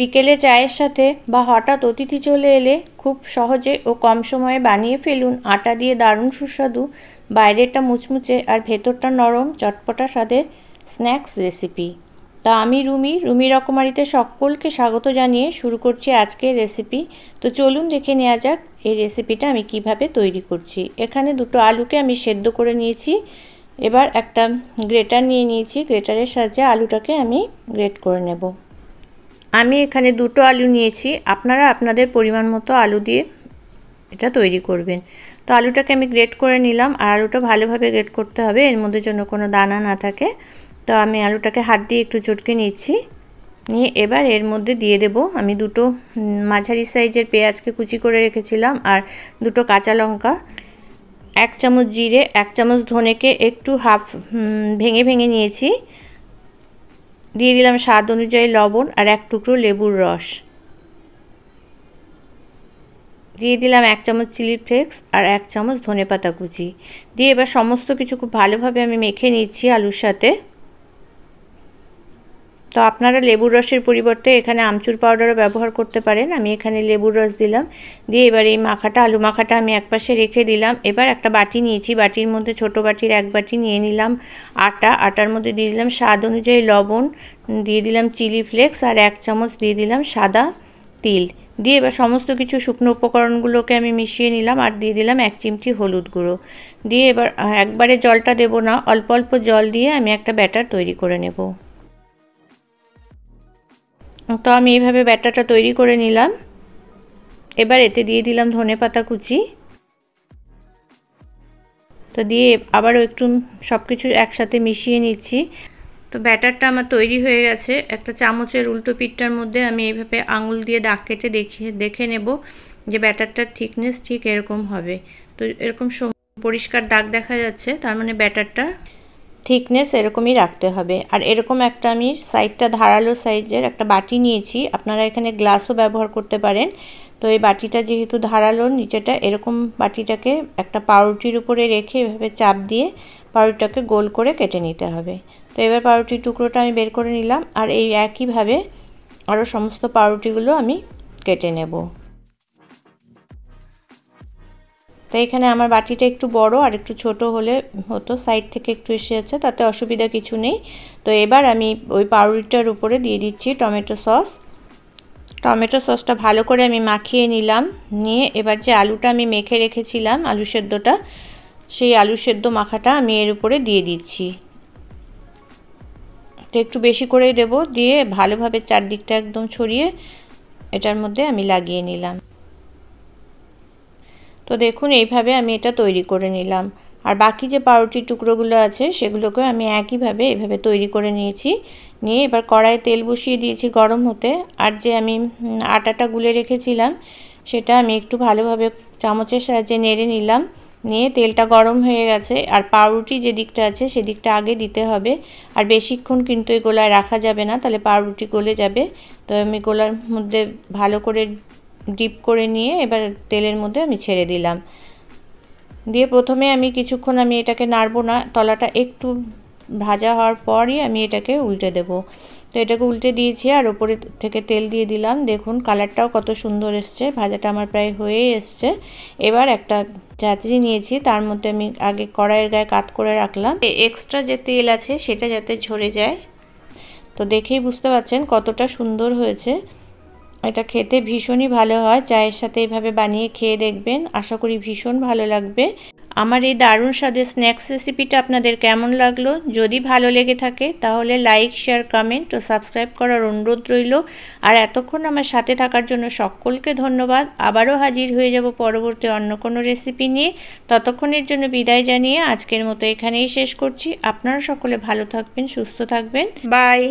বিকেলে চায়ের সাথে বা হঠাৎ অতিথি চলে এলে খুব সহজে ও কম সময়ে বানিয়ে ফেলুন আটা দিয়ে দারুণ সুস্বাদু বাইরেটা মুচমুচে আর ভেতরটা নরম চটপটা স্বাদের স্ন্যাক্স রেসিপি তা আমি রুমি রুমি রকমারিতে সকলকে স্বাগত জানিয়ে শুরু করছি আজকের রেসিপি তো চলুন দেখে নেওয়া যাক এই রেসিপিটা আমি কিভাবে তৈরি করছি এখানে দুটো আলুকে আমি সেদ্ধ করে নিয়েছি এবার একটা গ্রেটার নিয়ে নিয়েছি গ্রেটারের সাহায্যে আলুটাকে আমি গ্রেট করে নেব আমি এখানে দুটো আলু নিয়েছি আপনারা আপনাদের পরিমাণ মতো আলু দিয়ে এটা তৈরি করবেন তো আলুটাকে আমি গ্রেট করে নিলাম আর আলুটা ভালোভাবে গ্রেট করতে হবে এর মধ্যে জন্য কোনো দানা না থাকে তো আমি আলুটাকে হাত দিয়ে একটু চটকে নিচ্ছি নিয়ে এবার এর মধ্যে দিয়ে দেব আমি দুটো মাঝারি সাইজের পেঁয়াজকে কুচি করে রেখেছিলাম আর দুটো কাঁচা লঙ্কা এক চামচ জিরে এক চামচ ধনেকে একটু হাফ ভেঙে ভেঙে নিয়েছি দিয়ে দিলাম স্বাদ অনুযায়ী লবণ আর এক টুকরো লেবুর রস দিয়ে দিলাম এক চামচ চিলি ফ্লেক্স আর এক চামচ ধনে পাতা কুচি দিয়ে এবার সমস্ত কিছু খুব ভালোভাবে আমি মেখে নিচ্ছি আলুর সাথে তো আপনারা লেবুর রসের পরিবর্তে এখানে আমচুর পাউডারও ব্যবহার করতে পারেন আমি এখানে লেবুর রস দিলাম দিয়ে এবার এই মাখাটা আলু মাখাটা আমি এক পাশে রেখে দিলাম এবার একটা বাটি নিয়েছি বাটির মধ্যে ছোট বাটির এক বাটি নিয়ে নিলাম আটা আটার মধ্যে দিয়ে দিলাম স্বাদ অনুযায়ী লবণ দিয়ে দিলাম চিলি ফ্লেক্স আর এক চামচ দিয়ে দিলাম সাদা তিল দিয়ে এবার সমস্ত কিছু শুকনো উপকরণগুলোকে আমি মিশিয়ে নিলাম আর দিয়ে দিলাম এক চিমটি হলুদ গুঁড়ো দিয়ে এবার একবারে জলটা দেব না অল্প অল্প জল দিয়ে আমি একটা ব্যাটার তৈরি করে নেব তো আমি এইভাবে ব্যাটারটা তৈরি করে নিলাম এবার এতে দিয়ে দিলাম ধনে পাতা কুচি তো দিয়ে আবারও একটু সব কিছু একসাথে মিশিয়ে নিচ্ছি তো ব্যাটারটা আমার তৈরি হয়ে গেছে একটা চামচের উল্টো পিঠটার মধ্যে আমি এইভাবে আঙুল দিয়ে দাগ কেটে দেখে দেখে নেব যে ব্যাটারটার থিকনেস ঠিক এরকম হবে তো এরকম পরিষ্কার দাগ দেখা যাচ্ছে তার মানে ব্যাটারটা থিকনেস এরকমই রাখতে হবে আর এরকম একটা আমি সাইডটা ধারালো সাইজের একটা বাটি নিয়েছি আপনারা এখানে গ্লাসও ব্যবহার করতে পারেন তো এই বাটিটা যেহেতু ধারালো নিচেটা এরকম বাটিটাকে একটা পাউরুটির উপরে রেখে এভাবে চাপ দিয়ে পাউরুটিটাকে গোল করে কেটে নিতে হবে তো এবার পাউরুটির টুকরোটা আমি বের করে নিলাম আর এই একইভাবে আরও সমস্ত পাউরুটিগুলো আমি কেটে নেবো তো এখানে আমার বাটিটা একটু বড় আর একটু ছোট হলে হতো সাইড থেকে একটু এসেছে তাতে অসুবিধা কিছু নেই তো এবার আমি ওই পাউরুটার উপরে দিয়ে দিচ্ছি টমেটো সস টমেটো সসটা ভালো করে আমি মাখিয়ে নিলাম নিয়ে এবার যে আলুটা আমি মেখে রেখেছিলাম আলু সেদ্ধটা সেই আলু সেদ্ধ মাখাটা আমি এর উপরে দিয়ে দিচ্ছি তো একটু বেশি করেই দেবো দিয়ে ভালোভাবে চারদিকটা একদম ছড়িয়ে এটার মধ্যে আমি লাগিয়ে নিলাম তো দেখুন এইভাবে আমি এটা তৈরি করে নিলাম আর বাকি যে পাউরুটির টুকরোগুলো আছে সেগুলোকেও আমি একইভাবে এভাবে তৈরি করে নিয়েছি নিয়ে এবার কড়াই তেল বসিয়ে দিয়েছি গরম হতে আর যে আমি আটাটা গুলে রেখেছিলাম সেটা আমি একটু ভালোভাবে চামচের সাহায্যে নেড়ে নিলাম নিয়ে তেলটা গরম হয়ে গেছে আর পাউরুটি যে দিকটা আছে সেদিকটা আগে দিতে হবে আর বেশিক্ষণ কিন্তু এই গোলায় রাখা যাবে না তাহলে পাউরুটি গলে যাবে তো আমি গোলার মধ্যে ভালো করে ডিপ করে নিয়ে এবার তেলের মধ্যে আমি ছেড়ে দিলাম দিয়ে প্রথমে আমি কিছুক্ষণ আমি এটাকে নাড়বো না তলাটা একটু ভাজা হওয়ার পরই আমি এটাকে উল্টে দেব তো এটাকে উল্টে দিয়েছি আর ওপরে থেকে তেল দিয়ে দিলাম দেখুন কালারটাও কত সুন্দর এসছে ভাজাটা আমার প্রায় হয়ে এসছে এবার একটা চাচড়ি নিয়েছি তার মধ্যে আমি আগে কড়াইয়ের গায়ে কাত করে রাখলাম এক্সট্রা যে তেল আছে সেটা যাতে ঝরে যায় তো দেখেই বুঝতে পারছেন কতটা সুন্দর হয়েছে এটা খেতে ভীষণই ভালো হয় চায়ের সাথে এভাবে বানিয়ে খেয়ে দেখবেন আশা করি ভীষণ ভালো লাগবে আমার এই দারুণ স্বাদের স্ন্যাক্স রেসিপিটা আপনাদের কেমন লাগলো যদি ভালো লেগে থাকে তাহলে লাইক শেয়ার কমেন্ট ও সাবস্ক্রাইব করার অনুরোধ রইল আর এতক্ষণ আমার সাথে থাকার জন্য সকলকে ধন্যবাদ আবারও হাজির হয়ে যাব পরবর্তী অন্য কোনো রেসিপি নিয়ে ততক্ষণের জন্য বিদায় জানিয়ে আজকের মতো এখানেই শেষ করছি আপনারা সকলে ভালো থাকবেন সুস্থ থাকবেন বাই